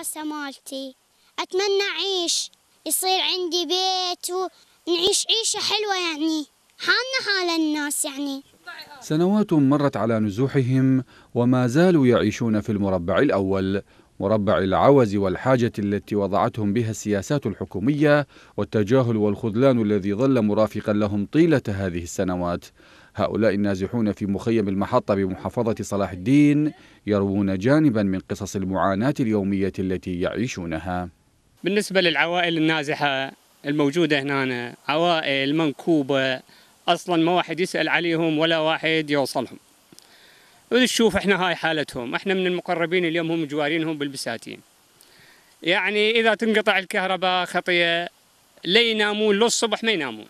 الدراسة مالتي أتمنى أعيش يصير عندي بيت ونعيش عيشة حلوة يعني حالنا حال الناس يعني سنوات مرت على نزوحهم وما زالوا يعيشون في المربع الأول مربع العوز والحاجة التي وضعتهم بها السياسات الحكومية والتجاهل والخذلان الذي ظل مرافقا لهم طيلة هذه السنوات هؤلاء النازحون في مخيم المحطة بمحافظة صلاح الدين يروون جانبا من قصص المعاناة اليومية التي يعيشونها بالنسبة للعوائل النازحة الموجودة هنا عوائل منكوبة أصلا ما واحد يسأل عليهم ولا واحد يوصلهم ونشوف احنا هاي حالتهم احنا من المقربين اليوم هم جوارينهم بالبساتين يعني اذا تنقطع الكهرباء خطيه لا ينامون للصبح ما ينامون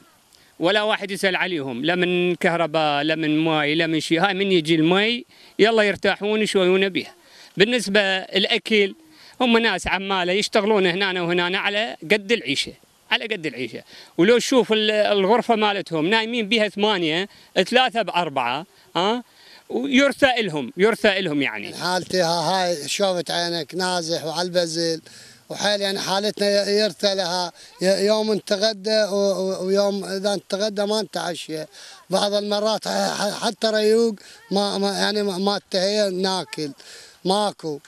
ولا واحد يسال عليهم لا من كهرباء لا من ماي لا من شيء هاي من يجي المي يلا يرتاحون شوي بها بالنسبه الاكل هم ناس عماله يشتغلون هنا وهنا على قد العيشه على قد العيشه ولو تشوف الغرفه مالتهم نايمين بها ثمانيه ثلاثه باربعه ها آه، ويرثى لهم يرثى لهم يعني حالتها هاي شوفت عينك نازح وعلى البزل وحال يعني حالتنا يرثى لها يوم نتغدى ويوم اذا نتغدى ما نتعشى بعض المرات حتى ريوق ما, يعني ما انتهي ناكل ماكو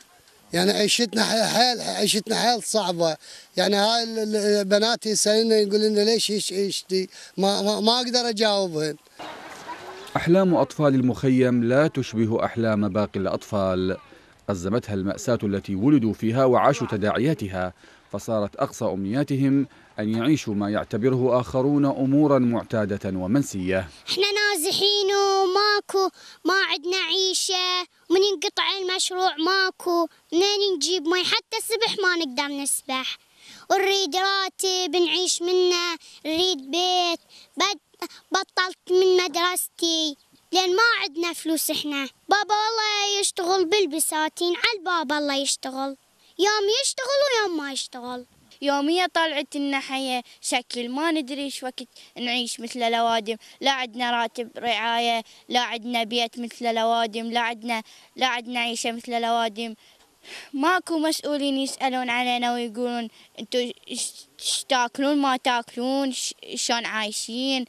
يعني عيشتنا حيل عيشتنا حيل صعبه يعني هاي البنات يسالنا يقول لنا ليش ايش عيشتي ما, ما, ما اقدر اجاوبهم احلام اطفال المخيم لا تشبه احلام باقي الاطفال أزمتها المأساة التي ولدوا فيها وعاشوا تداعياتها فصارت أقصى أمنياتهم أن يعيشوا ما يعتبره آخرون أمورا معتادة ومنسية إحنا نازحين وماكو ما عدنا عيشة من ينقطع المشروع ماكو منين نجيب مي حتى السبح ما نقدر نسبح ونريد راتب نعيش منه نريد بيت بطلت من مدرستي لأن ما عدنا فلوس إحنا بابا الله يشتغل بالبساتين على الباب الله يشتغل يوم يشتغل ويوم ما يشتغل يومية طلعت لنا حياة شكل ما ندري ايش وقت نعيش مثل الأوادم لا عندنا راتب رعاية لا عندنا بيت مثل الأوادم لا عندنا لا عندنا عيشة مثل الأوادم ماكو مسؤولين يسألون علينا ويقولون انتو ايش تاكلون ما تاكلون شلون عايشين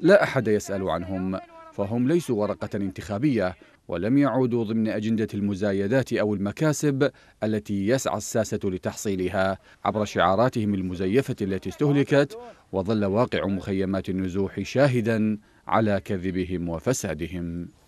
لا أحد يسأل عنهم فهم ليسوا ورقة انتخابية ولم يعودوا ضمن أجندة المزايدات أو المكاسب التي يسعى الساسة لتحصيلها عبر شعاراتهم المزيفة التي استهلكت وظل واقع مخيمات النزوح شاهدا على كذبهم وفسادهم